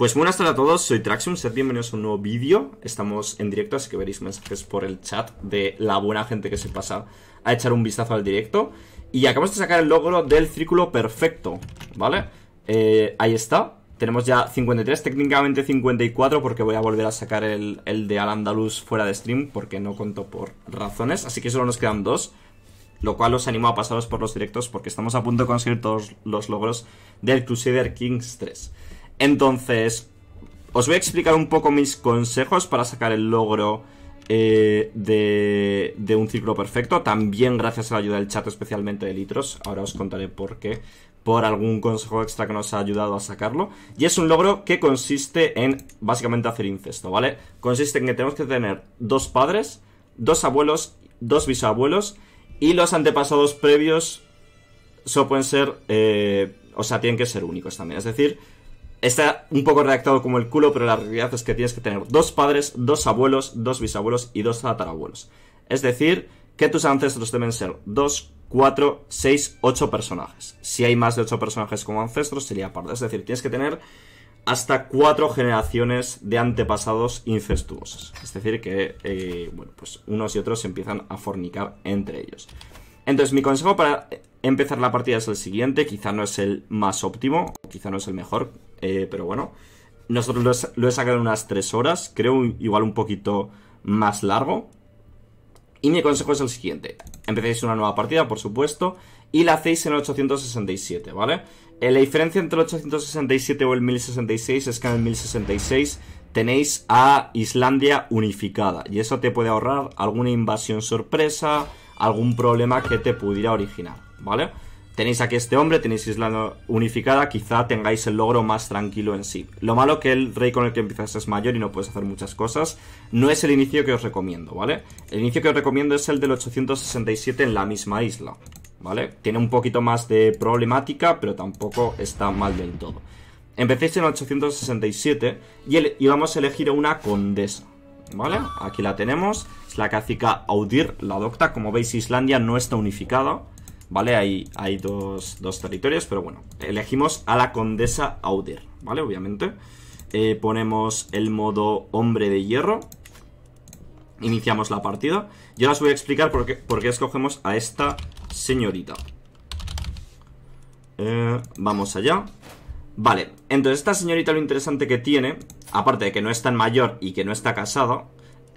Pues buenas tardes a todos, soy Traxium, sed bienvenidos a un nuevo vídeo. Estamos en directo, así que veréis mensajes por el chat de la buena gente que se pasa a echar un vistazo al directo. Y acabamos de sacar el logro del círculo perfecto, ¿vale? Eh, ahí está, tenemos ya 53, técnicamente 54 porque voy a volver a sacar el, de Al Andalus fuera de stream porque no contó por razones, así que solo nos quedan dos, lo cual os animo a pasaros por los directos porque estamos a punto de conseguir todos los logros del Crusader Kings 3. Entonces, os voy a explicar un poco mis consejos para sacar el logro eh, de, un círculo perfecto. También gracias a la ayuda del chat, especialmente de litros. Ahora os contaré por qué. Por algún consejo extra que nos ha ayudado a sacarlo. Y es un logro que consiste en básicamente hacer incesto, ¿vale? Consiste en que tenemos que tener dos padres, dos abuelos, dos bisabuelos y los antepasados previos. Solo pueden ser. Eh, o sea, tienen que ser únicos también. Es decir, Está un poco redactado como el culo, pero la realidad es que tienes que tener dos padres, dos abuelos, dos bisabuelos y dos tatarabuelos. Es decir, que tus ancestros deben ser dos, cuatro, seis, ocho personajes. Si hay más de ocho personajes como ancestros, sería parte. Es decir, tienes que tener hasta cuatro generaciones de antepasados incestuosos. Es decir, que eh, bueno, pues unos y otros empiezan a fornicar entre ellos. Entonces, mi consejo para empezar la partida es el siguiente. Quizá no es el más óptimo, quizá no es el mejor, eh, pero bueno, nosotros lo he, sacado en unas 3 horas, creo igual un poquito más largo. Y mi consejo es el siguiente. Empecéis una nueva partida, por supuesto, y la hacéis en 867, ¿vale? Eh, la diferencia entre el 867 o el 1066 es que en el 1066 tenéis a Islandia unificada y eso te puede ahorrar alguna invasión sorpresa, algún problema que te pudiera originar, ¿vale? Tenéis aquí este hombre, tenéis Isla unificada, quizá tengáis el logro más tranquilo en sí. Lo malo que el rey con el que empiezas es mayor y no puedes hacer muchas cosas, no es el inicio que os recomiendo, ¿vale? El inicio que os recomiendo es el del 867 en la misma isla, ¿vale? Tiene un poquito más de problemática, pero tampoco está mal del todo. Empecéis en 867 y, vamos a elegir una condesa, ¿vale? Aquí la tenemos, es la cacica Audir, la docta. Como veis, Islandia no está unificada, ¿vale? Hay, hay dos, territorios, pero bueno, elegimos a la condesa Audir, ¿vale? Obviamente. Eh, ponemos el modo hombre de hierro. Iniciamos la partida. Yo os voy a explicar por qué, escogemos a esta señorita. Eh, vamos allá. Vale, entonces esta señorita lo interesante que tiene, aparte de que no es tan mayor y que no está casada,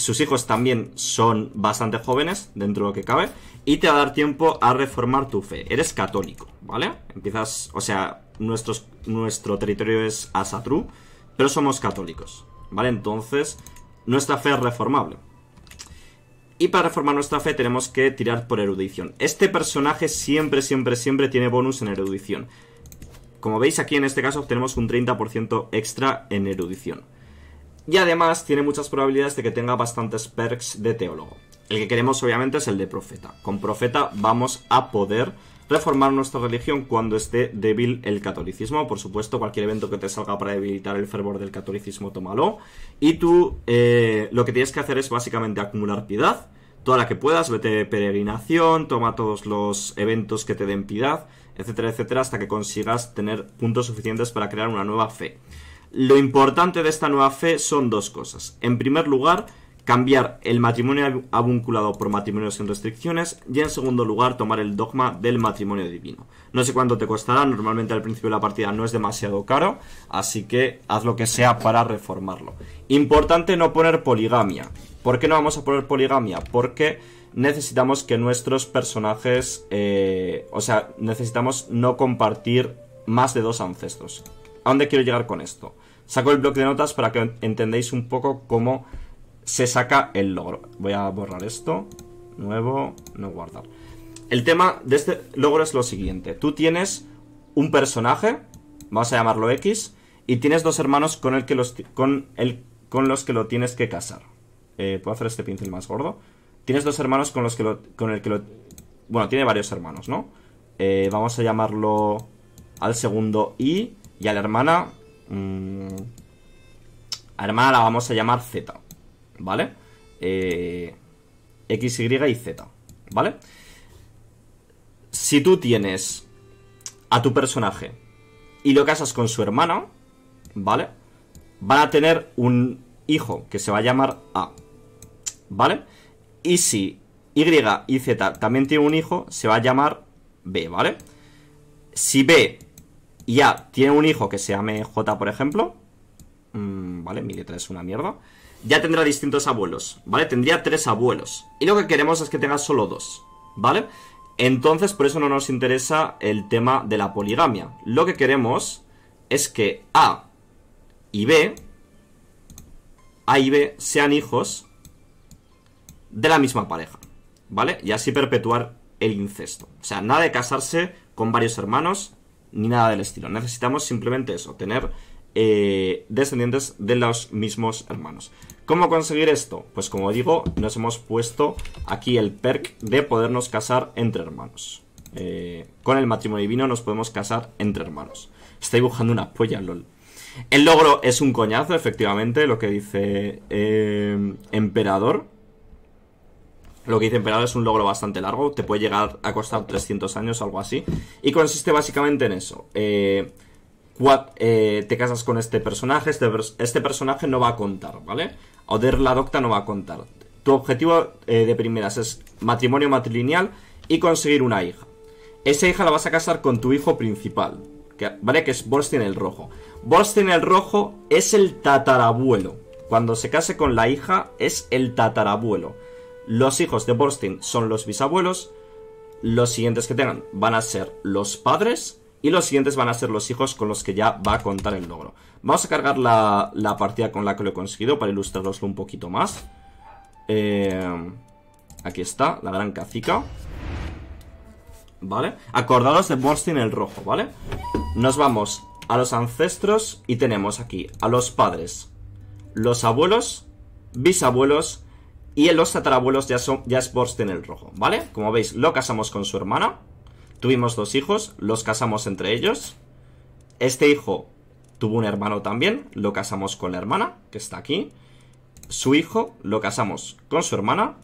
sus hijos también son bastante jóvenes, dentro de lo que cabe, y te va a dar tiempo a reformar tu fe. Eres católico, ¿vale? Empiezas, o sea, nuestro territorio es Asatru, pero somos católicos, ¿vale? Entonces, nuestra fe es reformable. Y para reformar nuestra fe tenemos que tirar por erudición. Este personaje siempre, siempre, siempre tiene bonus en erudición. Como veis aquí en este caso obtenemos un 30% extra en erudición. Y además tiene muchas probabilidades de que tenga bastantes perks de teólogo. El que queremos obviamente es el de profeta. Con profeta vamos a poder reformar nuestra religión cuando esté débil el catolicismo. Por supuesto, cualquier evento que te salga para debilitar el fervor del catolicismo, tómalo. Y tú eh, lo que tienes que hacer es básicamente acumular piedad. Toda la que puedas, vete de peregrinación, toma todos los eventos que te den piedad, etcétera, etcétera, hasta que consigas tener puntos suficientes para crear una nueva fe. Lo importante de esta nueva fe son dos cosas. En primer lugar, cambiar el matrimonio avunculado por matrimonio sin restricciones y en segundo lugar tomar el dogma del matrimonio divino. No sé cuánto te costará, normalmente al principio de la partida no es demasiado caro, así que haz lo que sea para reformarlo. Importante no poner poligamia. ¿Por qué no vamos a poner poligamia? Porque necesitamos que nuestros personajes, eh, o sea, necesitamos no compartir más de dos ancestros. ¿A dónde quiero llegar con esto? Saco el bloc de notas para que entendéis un poco cómo se saca el logro. Voy a borrar esto. Nuevo, no guardar. El tema de este logro es lo siguiente. Tú tienes un personaje, vamos a llamarlo X, y tienes dos hermanos con, el que los, con, el, con los que lo tienes que casar. Eh, ¿Puedo hacer este pincel más gordo? Tienes dos hermanos con los que lo, con el que lo... Bueno, tiene varios hermanos, ¿no? Eh, vamos a llamarlo al segundo Y y a la hermana Mm, a hermana la vamos a llamar Z, ¿vale? Eh, X, Y y Z, ¿vale? Si tú tienes a tu personaje y lo casas con su hermana, ¿vale? Van a tener un hijo que se va a llamar A, ¿vale? Y si Y y Z también tiene un hijo, se va a llamar B, ¿vale? Si B y ya, tiene un hijo que se llame J, por ejemplo. Mm, vale, mi letra es una mierda. Ya tendrá distintos abuelos, ¿vale? Tendría tres abuelos. Y lo que queremos es que tenga solo dos, ¿vale? Entonces, por eso no nos interesa el tema de la poligamia. Lo que queremos es que A y B, A y B sean hijos de la misma pareja, ¿vale? Y así perpetuar el incesto. O sea, nada de casarse con varios hermanos ni nada del estilo. Necesitamos simplemente eso, tener eh, descendientes de los mismos hermanos. ¿Cómo conseguir esto? Pues como digo, nos hemos puesto aquí el perk de podernos casar entre hermanos. Eh, con el matrimonio divino nos podemos casar entre hermanos. Está dibujando una polla, lol. El logro es un coñazo, efectivamente, lo que dice eh, Emperador lo que dice emperador es un logro bastante largo, te puede llegar a costar 300 años, algo así. Y consiste básicamente en eso. Eh, eh te casas con este personaje, este, este, personaje no va a contar, ¿vale? Oder la docta no va a contar. Tu objetivo eh, de primeras es matrimonio matrilineal y conseguir una hija. Esa hija la vas a casar con tu hijo principal, que, ¿vale? Que es Borstein el Rojo. Borstein el Rojo es el tatarabuelo. Cuando se case con la hija, es el tatarabuelo. Los hijos de Borstein son los bisabuelos, los siguientes que tengan van a ser los padres y los siguientes van a ser los hijos con los que ya va a contar el logro. Vamos a cargar la, partida con la que lo he conseguido para ilustraroslo un poquito más. Eh, aquí está, la gran cacica. ¿Vale? Acordados de Borstein el rojo, ¿vale? Nos vamos a los ancestros y tenemos aquí a los padres, los abuelos, bisabuelos y los tatarabuelos ya, son, ya es Borsten el Rojo, ¿vale? Como veis, lo casamos con su hermana. Tuvimos dos hijos, los casamos entre ellos. Este hijo tuvo un hermano también, lo casamos con la hermana, que está aquí. Su hijo lo casamos con su hermana.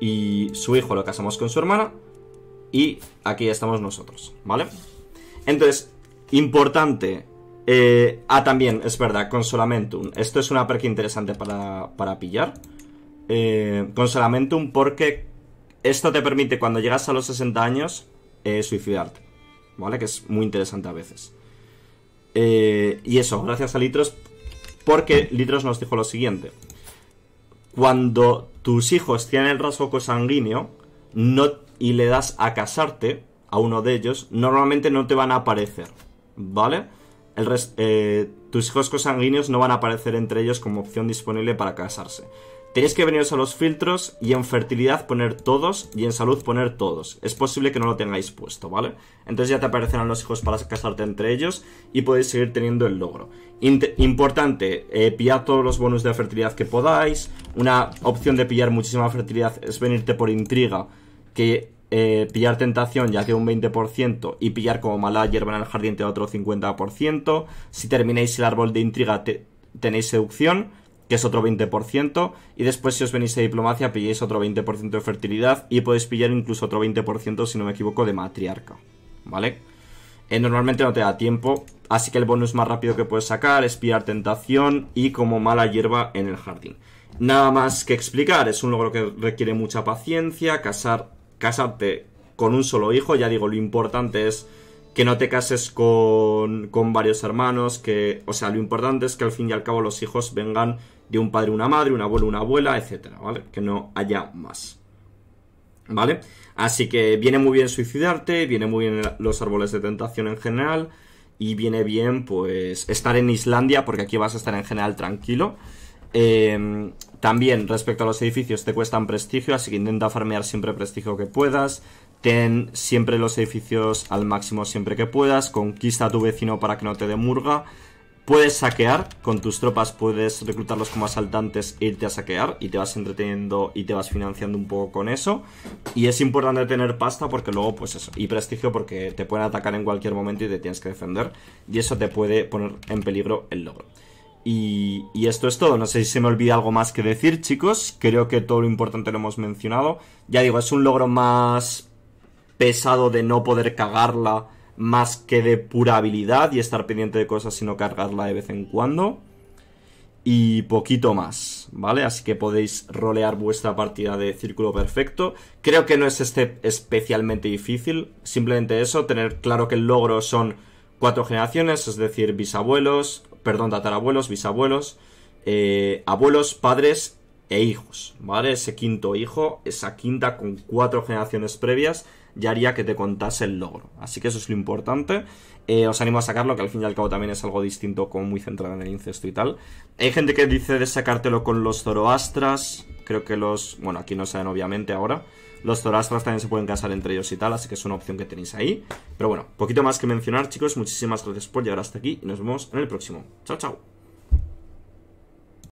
Y su hijo lo casamos con su hermana. Y aquí estamos nosotros, ¿vale? Entonces, importante eh, ah, también, es verdad, Consolamentum. Esto es una perk interesante para, para pillar. Eh, Consolamentum porque esto te permite cuando llegas a los 60 años eh, suicidarte. ¿Vale? Que es muy interesante a veces. Eh, y eso, gracias a Litros, porque Litros nos dijo lo siguiente. Cuando tus hijos tienen el rasgo sanguíneo, y le das a casarte a uno de ellos, normalmente no te van a aparecer. ¿Vale? El eh, tus hijos cosanguíneos no van a aparecer entre ellos como opción disponible para casarse. Tenéis que veniros a los filtros y en fertilidad poner todos y en salud poner todos. Es posible que no lo tengáis puesto, ¿vale? Entonces ya te aparecerán los hijos para casarte entre ellos y podéis seguir teniendo el logro. importante, eh, pillad todos los bonus de fertilidad que podáis. Una opción de pillar muchísima fertilidad es venirte por intriga, que eh, pillar tentación ya de un 20% y pillar como mala hierba en el jardín te da otro 50%. Si termináis el árbol de intriga tenéis seducción, que es otro 20%. Y después si os venís de diplomacia pilláis otro 20% de fertilidad y podéis pillar incluso otro 20% si no me equivoco de matriarca. ¿Vale? Eh, normalmente no te da tiempo, así que el bonus más rápido que puedes sacar es pillar tentación y como mala hierba en el jardín. Nada más que explicar, es un logro que requiere mucha paciencia, casar casarte con un solo hijo, ya digo, lo importante es que no te cases con, con varios hermanos, que, o sea, lo importante es que al fin y al cabo los hijos vengan de un padre, una madre, un abuelo, una abuela, etcétera, ¿vale? Que no haya más. ¿Vale? Así que viene muy bien suicidarte, viene muy bien los árboles de tentación en general y viene bien pues estar en Islandia porque aquí vas a estar en general tranquilo. Em, también respecto a los edificios te cuestan prestigio, así que intenta farmear siempre prestigio que puedas. Ten siempre los edificios al máximo siempre que puedas. Conquista a tu vecino para que no te demurga Puedes saquear, con tus tropas puedes reclutarlos como asaltantes e irte a saquear y te vas entreteniendo y te vas financiando un poco con eso. Y es importante tener pasta porque luego, pues eso, y prestigio porque te pueden atacar en cualquier momento y te tienes que defender. Y eso te puede poner en peligro el logro. Y, esto es todo. No sé si se me olvida algo más que decir, chicos. Creo que todo lo importante lo hemos mencionado. Ya digo, es un logro más pesado de no poder cagarla más que de pura habilidad y estar pendiente de cosas sino cargarla de vez en cuando. Y poquito más, ¿vale? Así que podéis rolear vuestra partida de círculo perfecto. Creo que no es este especialmente difícil. Simplemente eso, tener claro que el logro son cuatro generaciones, es decir, bisabuelos, perdón, tatarabuelos, bisabuelos, eh, abuelos, padres e hijos, ¿vale? Ese quinto hijo, esa quinta con cuatro generaciones previas, ya haría que te contase el logro. Así que eso es lo importante. Eh, os animo a sacarlo, que al fin y al cabo también es algo distinto, como muy centrado en el incesto y tal. Hay gente que dice de sacártelo con los Zoroastras. Creo que los. Bueno, aquí no saben, obviamente, ahora. Los Zoroastras también se pueden casar entre ellos y tal, así que es una opción que tenéis ahí. Pero bueno, poquito más que mencionar, chicos. Muchísimas gracias por llegar hasta aquí y nos vemos en el próximo. Chao, chao.